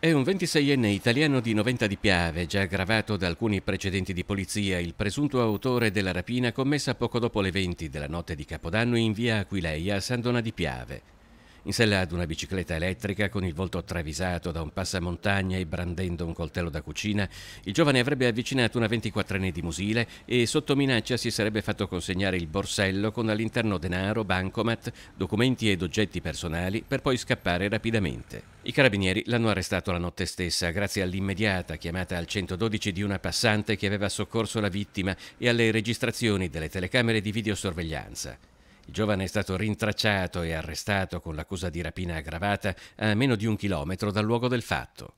È un 26enne italiano di 90 di Piave, già aggravato da alcuni precedenti di polizia, il presunto autore della rapina commessa poco dopo le 20 della notte di Capodanno in via Aquileia a San Dona di Piave. In sella ad una bicicletta elettrica, con il volto travisato da un passamontagna e brandendo un coltello da cucina, il giovane avrebbe avvicinato una 24enne di Musile e sotto minaccia si sarebbe fatto consegnare il borsello con all'interno denaro, bancomat, documenti ed oggetti personali per poi scappare rapidamente. I carabinieri l'hanno arrestato la notte stessa grazie all'immediata chiamata al 112 di una passante che aveva soccorso la vittima e alle registrazioni delle telecamere di videosorveglianza. Il giovane è stato rintracciato e arrestato con l'accusa di rapina aggravata a meno di un chilometro dal luogo del fatto.